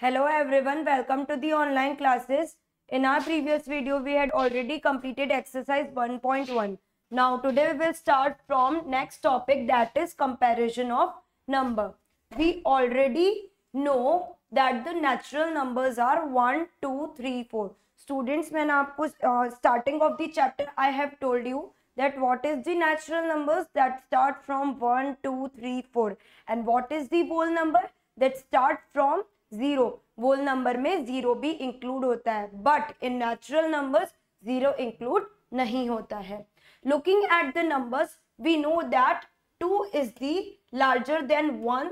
Hello everyone, welcome to the online classes. In our previous video, we had already completed exercise 1.1. Now today we will start from next topic that is comparison of number. We already know that the natural numbers are 1, 2, 3, 4. Students, when aapko, uh, starting of the chapter, I have told you that what is the natural numbers that start from 1, 2, 3, 4. And what is the whole number that start from zero whole number में zero भी include होता है but in natural numbers zero include नहीं होता है looking at the numbers we know that two is the larger than one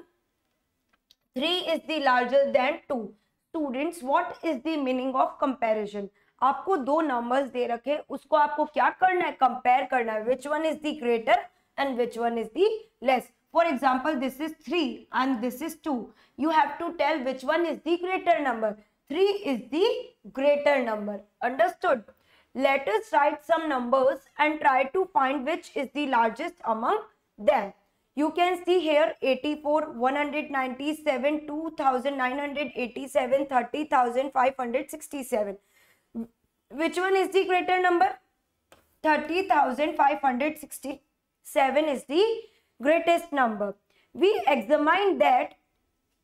three is the larger than two students what is the meaning of comparison आपको दो numbers दे रखे उसको आपको क्या करना है कंपेयर करना है which one is the greater and which one is the less For example, this is 3 and this is 2. You have to tell which one is the greater number. 3 is the greater number. Understood? Let us write some numbers and try to find which is the largest among them. You can see here 84, 197, 2987, 30,567. Which one is the greater number? 30,567 is the greatest number. We examine that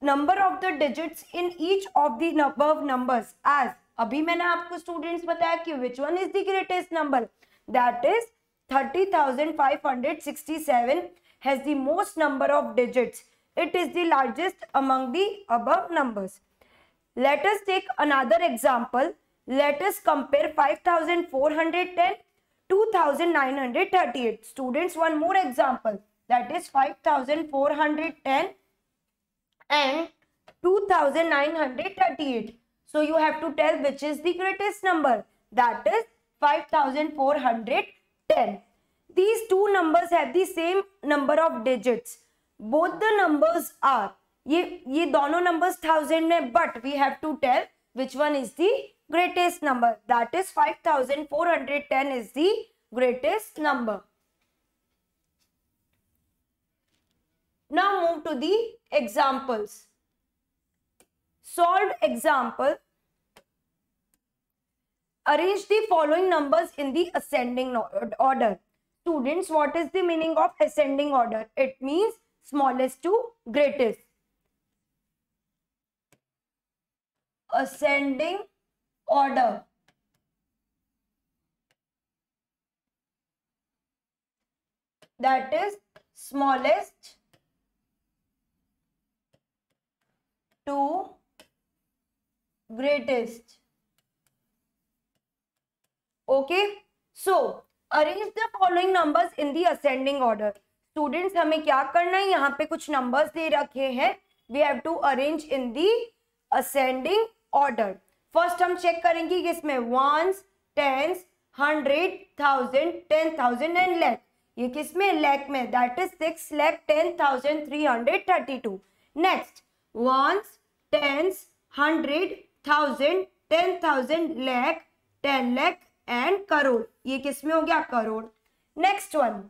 number of the digits in each of the above numbers as अभी मैंने आपको students बताया कि which one is the greatest number that is 30,567 has the most number of digits. It is the largest among the above numbers. Let us take another example. Let us compare 5,410, 2,938. Students, one more example. that is 5410 and 2938. So you have to tell which is the greatest number that is 5410. These two numbers have the same number of digits. Both the numbers are. Ye, ye, dono numbers thousand में but we have to tell which one is the greatest number that is 5410 is the greatest number. Now move to the examples. Solve example. Arrange the following numbers in the ascending order. Students, what is the meaning of ascending order? It means smallest to greatest. Ascending order. That is smallest to greatest okay so arrange the following numbers in the ascending order students हमें क्या करना है यहाँ पे कुछ numbers दे रखे हैं we have to arrange in the ascending order first हम चेक करेंगे इसमें ones tens hundred thousand ten thousand and lakh ये किसमें लैक में that is six lakh ten thousand three hundred thirty two next ones tens hundred thousand ten thousand lakh ten lakh and crore ये किस में हो गया crore next one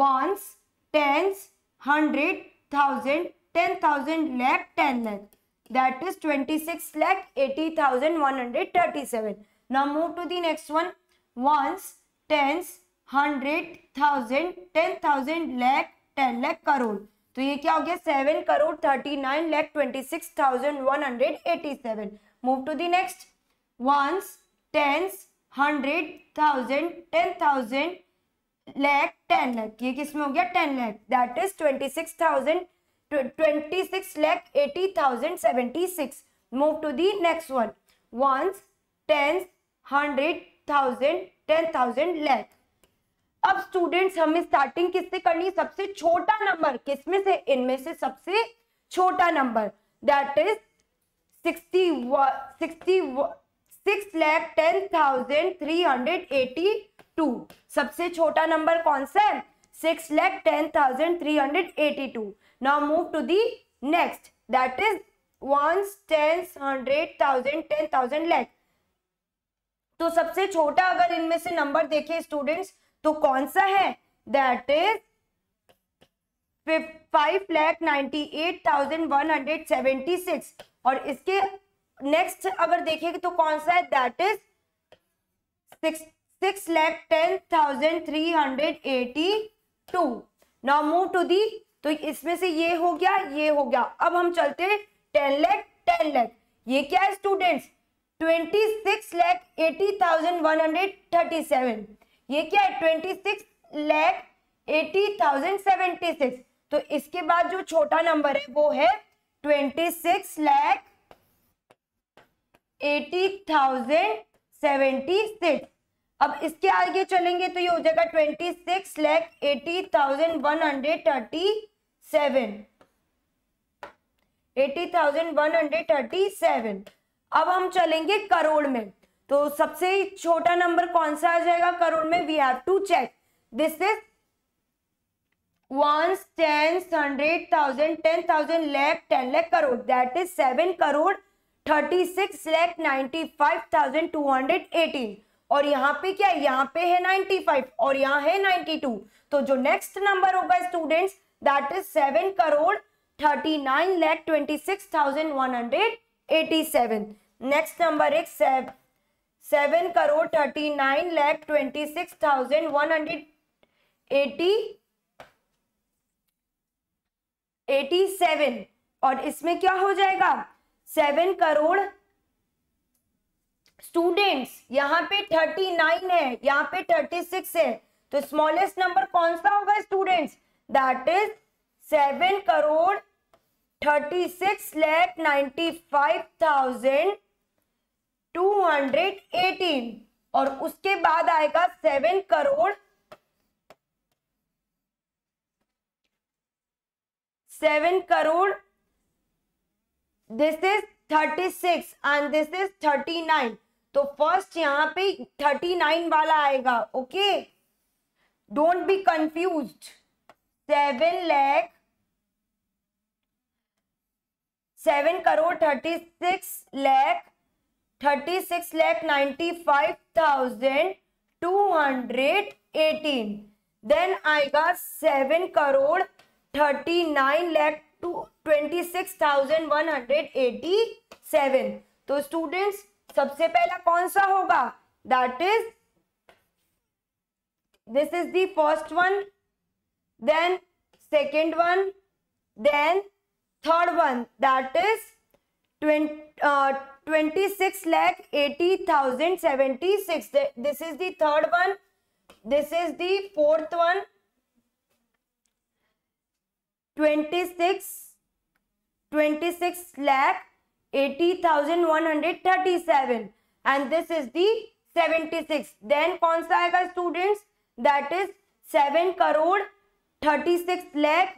ones tens hundred thousand ten thousand lakh ten lakh that is 26 lakh 80137 now move to the next one ones tens hundred thousand ten thousand lakh ten lakh crore तो ये क्या हो गया seven crore thirty nine lakh twenty six thousand one hundred eighty seven move to the next ones tens hundred thousand ten thousand lakh ten lakh ये किस में हो गया ten lakh that is twenty six thousand twenty six lakh eighty thousand seventy six move to the next one ones tens hundred thousand ten thousand lakh अब students हमें starting किससे करनी सबसे छोटा नंबर किसमें से इनमें से सबसे छोटा number that is six lakh ten thousand three hundred eighty two सबसे छोटा नंबर कौन सा है six lakh ten thousand three hundred eighty two now move to the next that is ones tens hundred thousand ten thousand lakh तो सबसे छोटा अगर इनमें से नंबर देखे स्टूडेंट्स तो कौन सा है that is five lakh ninety eight thousand one hundred seventy six और इसके नेक्स्ट अगर देखेंगे तो कौन सा है that is six lakh ten thousand three hundred eighty two now move to the तो इसमें से ये हो गया ये हो गया अब हम चलते हैं टेन लैख टेन लैख ये क्या है students twenty six lakh eighty thousand one hundred thirty seven ये क्या है twenty six lakh eighty thousand seventy six तो इसके बाद जो छोटा नंबर है वो है twenty six lakh eighty thousand seventy six अब इसके आगे चलेंगे तो ये हो जाएगा twenty six lakh eighty thousand one hundred thirty seven eighty thousand one hundred thirty seven अब हम चलेंगे करोड़ में तो सबसे छोटा नंबर कौन सा आ जाएगा करोड़ में we have to check this is one ten hundred thousand ten thousand lakh ten lakh crore that is seven crore thirty six lakh ninety five thousand two hundred eighteen और यहाँ पे क्या है यहाँ पे है नाइन्टी फाइव और यहाँ है नाइन्टी टू तो जो नेक्स्ट नंबर होगा students that is seven crore thirty nine lakh twenty six thousand one hundred eighty seven next number एक seven seven crore thirty nine lakh twenty six thousand one hundred eighty eighty seven और इसमें क्या हो जाएगा seven crore students यहाँ पे thirty nine है यहाँ पे थर्टी सिक्स है तो स्मॉलेस्ट नंबर कौन सा होगा students that is seven crore thirty six lakh ninety five thousand 218 और उसके बाद आएगा seven crore seven crore this is thirty six and this is thirty nine तो फर्स्ट यहां पे थर्टी नाइन वाला आएगा okay don't be confuse seven lakh seven crore thirty six lakh thirty six lakh ninety five thousand two hundred eighteen then आएगा seven crore thirty nine lakh two twenty six thousand one hundred eighty seven तो students सबसे पहला कौन सा होगा that is this is the first one then second one then third one that is twenty twenty six lakh eighty thousand seventy six this is the third one this is the fourth one twenty six twenty six lakh eighty thousand one hundred thirty seven and this is the seventy six then कौन सा आएगा students that is seven crore thirty six lakh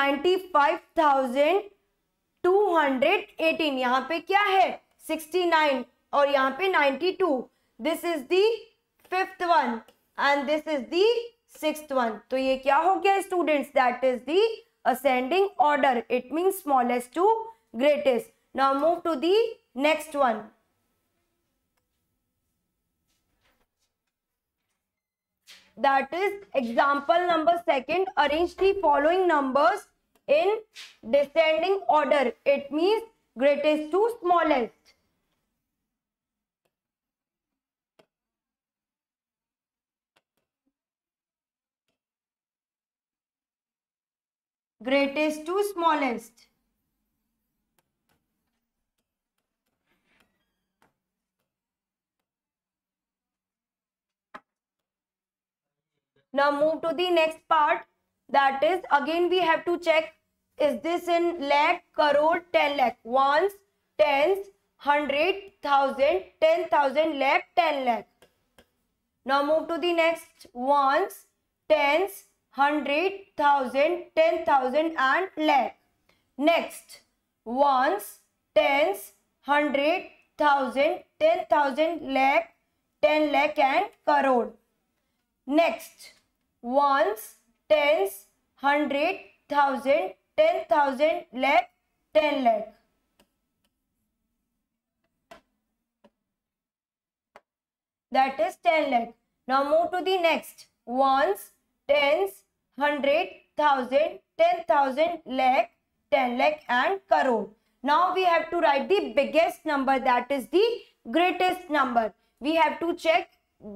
ninety five thousand 218 यहाँ पे क्या है 69 और यहाँ पे 92 this is the fifth one and this is the six one तो ये क्या हो गया students that is the ascending order it mean smallest to greatest now move to the next one that is example number second arrange the following numbers in descending order. It means greatest to smallest. Greatest to smallest. Now move to the next part that is again we have to check is this in lakh crore 10 lakh ones tens hundred thousand ten thousand lakh ten lakh now move to the next ones tens hundred thousand ten thousand and lakh next ones tens hundred thousand ten thousand lakh ten lakh and crore next ones tens, hundred, thousand, ten thousand, lakh, ten lakh. That is 10 lakh. Now move to the next. Ones, tens, hundred, thousand, ten thousand, lakh, ten lakh and crore. Now we have to write the biggest number that is the greatest number. We have to check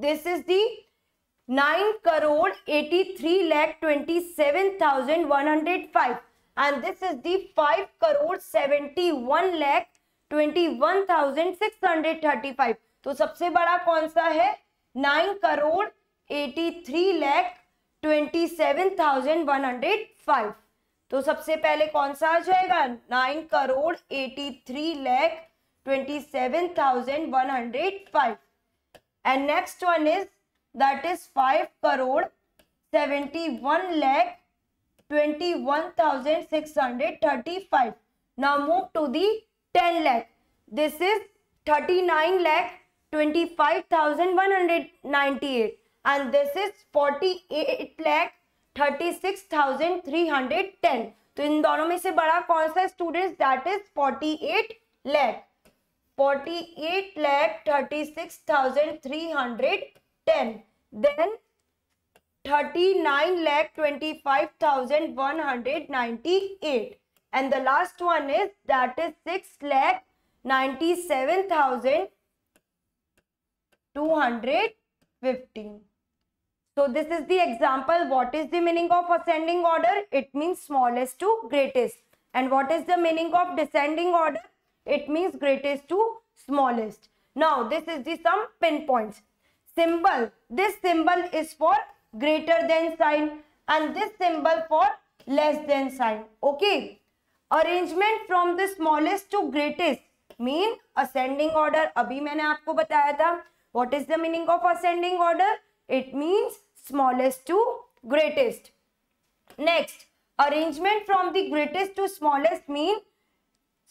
this is the is the five crore seventy one lakh twenty one thousand six hundred thirty five तो सबसे बड़ा कौन सा है nine crore one hundred five तो सबसे पहले कौन सा आ जाएगा nine crore one hundred five and next one is that is 5 crore 71 lakh 21,635. Now move to the 10 lakh. This is 39 lakh 25,198 and this is 48 lakh 36,310. तो इन दोनों में से बड़ा कौन सा students that is 48 lakh 48 lakh 36,310 10 then 39 lakh 25198 and the last one is that is 6 lakh 97215 so this is the example what is the meaning of ascending order it means smallest to greatest and what is the meaning of descending order it means greatest to smallest now this is the sum pinpoints symbol. This symbol is for greater than sign and this symbol for less than sign. Okay. Arrangement from the smallest to greatest mean ascending order. Abhi, मैंने आपको बताया था what is the meaning of ascending order? It means smallest to greatest. Next, arrangement from the greatest to smallest mean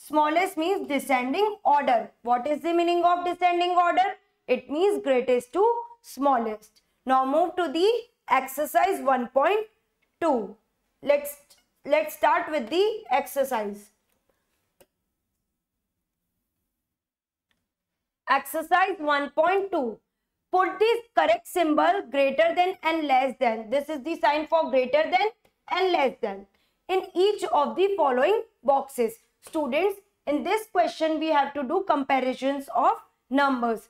smallest means descending order. What is the meaning of descending order? It means greatest to smallest. Now move to the exercise 1.2. Let's, let's start with the exercise. Exercise 1.2. Put the correct symbol greater than and less than. This is the sign for greater than and less than in each of the following boxes. Students, in this question we have to do comparisons of numbers.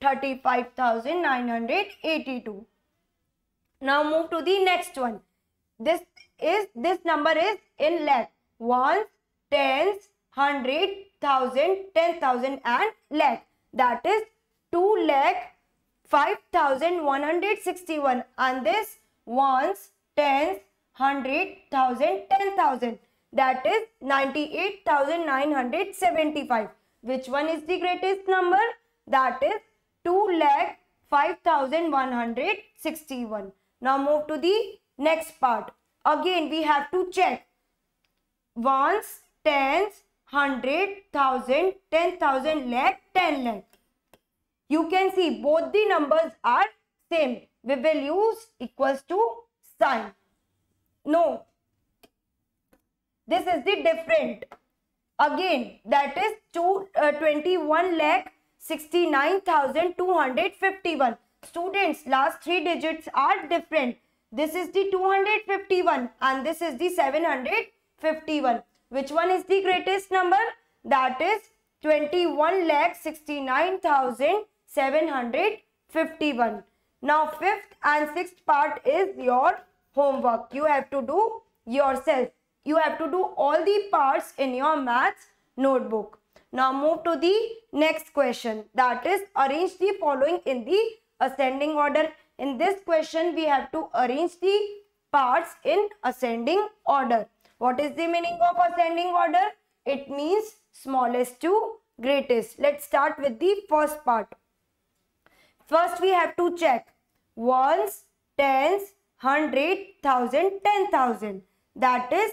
35,982. Now move to the next one. This is this number is in lakh. Ones, tens, hundred, thousand, ten thousand and lakh. That is 2 lakh 5161 and this ones, tens, hundred, thousand, ten thousand. That is 98,975. Which one is the greatest number? That is 2 lakh 5161. Now move to the next part. Again, we have to check ones, tens, hundred, thousand, ten thousand, lakh, ten lakh. You can see both the numbers are same. We will use equals to sign. No. This is the different. Again, that is two, uh, 21 lakh 69,251. Students, last three digits are different. This is the 251 and this is the 751. Which one is the greatest number? That is 21 lakh 69,751. Now fifth and sixth part is your homework. You have to do yourself. You have to do all the parts in your maths notebook. Now move to the next question that is arrange the following in the ascending order. In this question we have to arrange the parts in ascending order. What is the meaning of ascending order? It means smallest to greatest. Let's start with the first part. First we have to check ones, tens, hundred, thousand, ten thousand. That is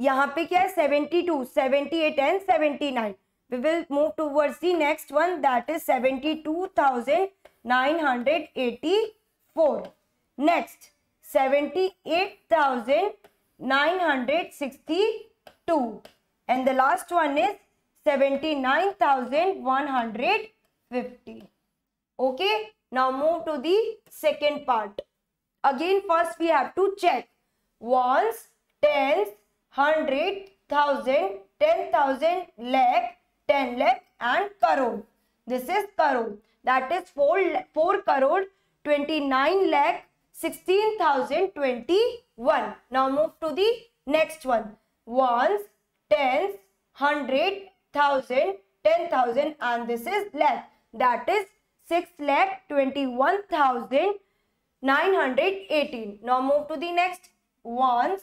यहाँ पे क्या है seventy two seventy eight and seventy nine we will move towards the next one that is seventy two thousand nine hundred eighty four next seventy eight thousand nine hundred sixty two and the last one is 79150 okay now move to the second part again first we have to check ones tens hundred, thousand, ten thousand, lakh, ten lakh and crore. This is crore. That is 4, 4 crore, 29 lakh, 16,021. Now move to the next one. Ones, tens, hundred, thousand, ten thousand and this is lakh. That is 6 lakh 21,918. Now move to the next. Ones,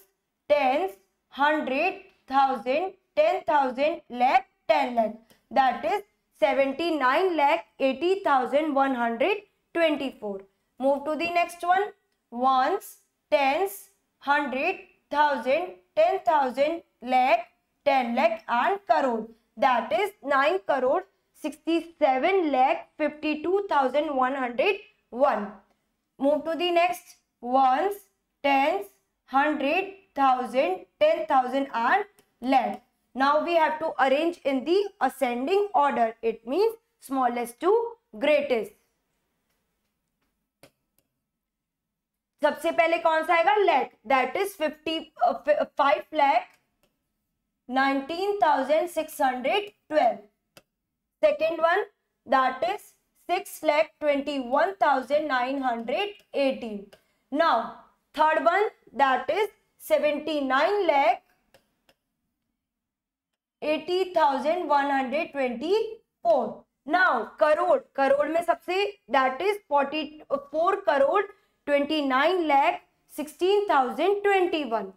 tens, Hundred thousand ten thousand 10,000, lakh, 10 lakh. That is 79 lakh 80,124. Move to the next one ones tens, hundred, thousand, ten thousand, lakh, ten lakh and crore. That is 9 crore 67 lakh 52,101. Move to the next. Ones, tens, hundred, thousand, ten thousand and lead. Now we have to arrange in the ascending order. It means smallest to greatest. सबसे पहले कौन सा आएगा let that is fifty five lakh nineteen thousand six hundred twelve second one that is six lakh twenty one thousand nine hundred eighteen now third one that is seventy nine lakh eighty thousand one hundred twenty four now crore crore में सबसे that is forty four crore twenty nine lakh sixteen thousand twenty one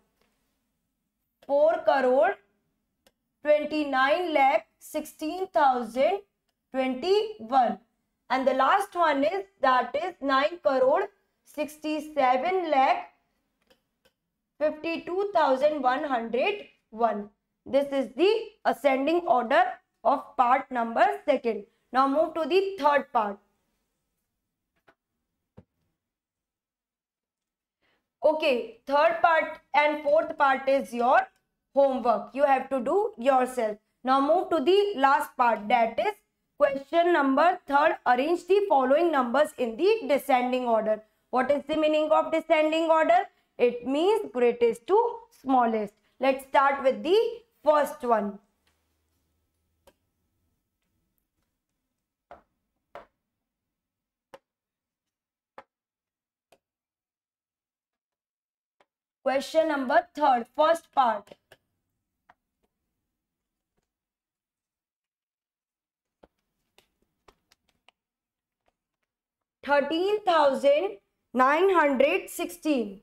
four crore twenty nine lakh sixteen thousand twenty one and the last one is that is nine crore sixty seven lakh 52101. This is the ascending order of part number second. Now move to the third part. Okay, third part and fourth part is your homework. You have to do yourself. Now move to the last part that is question number third. Arrange the following numbers in the descending order. What is the meaning of descending order? It means greatest to smallest. Let's start with the first one. Question number third, first part. Thirteen thousand nine hundred sixteen.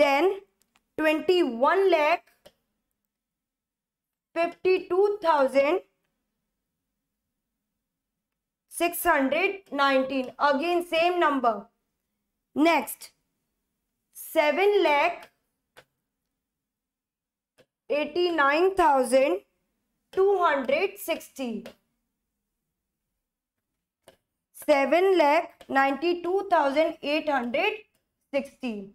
then 21 lakh 52,000 619 again same number next 7 lakh 89,260 7 lakh 92,860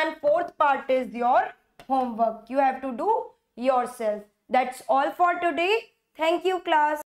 and fourth part is your homework you have to do yourself that's all for today thank you class